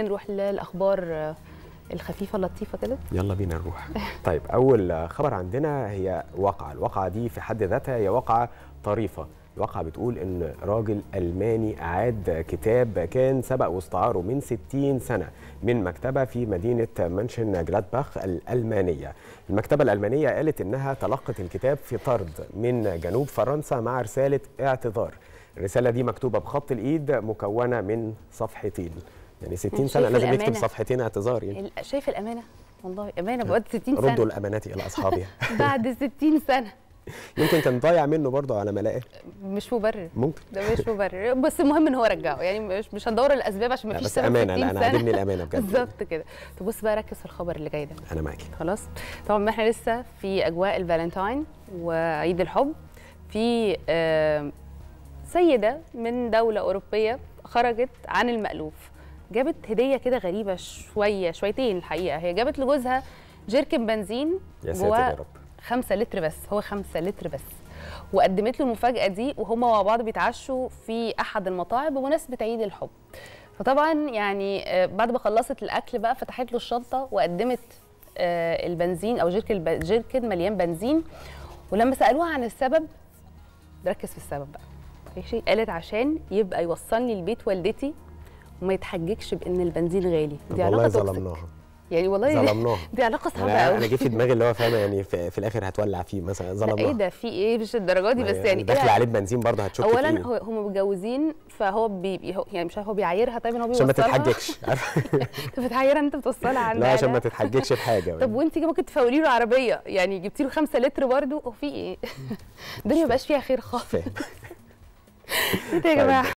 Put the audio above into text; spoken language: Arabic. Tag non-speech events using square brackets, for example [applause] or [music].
نروح للاخبار آه، الخفيفه اللطيفه كده يلا بينا نروح [laughs] طيب اول خبر عندنا هي واقعه الواقعه دي في حد ذاتها هي واقعه طريفه الواقعه بتقول ان راجل الماني اعاد كتاب كان سبق واستعاره من 60 سنه من مكتبه في مدينه منشن جلادباخ الالمانيه المكتبه الالمانيه قالت انها تلقت الكتاب في طرد من جنوب فرنسا مع رساله اعتذار الرساله دي مكتوبه بخط الايد مكونه من صفحتين يعني 60 سنه لازم نكتب صفحتين اعتذار يعني شايف الامانه والله امانه بعد 60 سنه ردوا الامانات الى اصحابها [laughs] بعد 60 سنه يمكن كان ضايع منه برضه على ما مش مبرر ممكن ده مش مبرر بس المهم ان هو رجعه يعني مش مش هندور الاسباب عشان ما فيش سبب امانه لا انا عاجبني الامانه بجد بالظبط كده طب بص بقى ركز في الخبر اللي جاي ده انا معاكي خلاص طبعا ما احنا لسه في اجواء الفالنتاين وعيد الحب في سيده من دوله اوروبيه خرجت عن المالوف جابت هديه كده غريبه شويه شويتين الحقيقه هي جابت لجوزها جيركن بنزين يا ساتر يا رب 5 لتر بس هو 5 لتر بس وقدمت له المفاجاه دي وهما مع بعض بيتعشوا في احد المطاعم بمناسبه عيد الحب فطبعا يعني آه، بعد ما خلصت الاكل بقى فتحت له الشنطه وقدمت آه، البنزين او جيركن جيركن مليان بنزين ولما سالوها عن السبب ركز في السبب بقى ماشي قالت عشان يبقى يوصلني البيت والدتي وما يتحججش بان البنزين غالي دي علاقه ظلمناها يعني والله [laughs] ظلمناها دي علاقه صعبه قوي انا جه في دماغي اللي هو فاهمه يعني في, في الاخر هتولع فيه مثلا إيه ظلمناها ايه ده في ايه مش الدرجه دي بس يعني, يعني داخل إيه عليه بنزين برضه هتشوف اولا فيه. هو هم متجوزين فهو بي يعني مش هو بيعايرها طيب ان هو بيوصلها عشان ما تتحججش [laughs] انت بتعايرها انت بتوصلها عندها لا عشان ما تتحججش في حاجه طب وانت ممكن تفولي له عربيه يعني جبتي له 5 لتر برضه وفي ايه [laughs] الدنيا ما بقاش فيها خير خالص إيه يا جماعه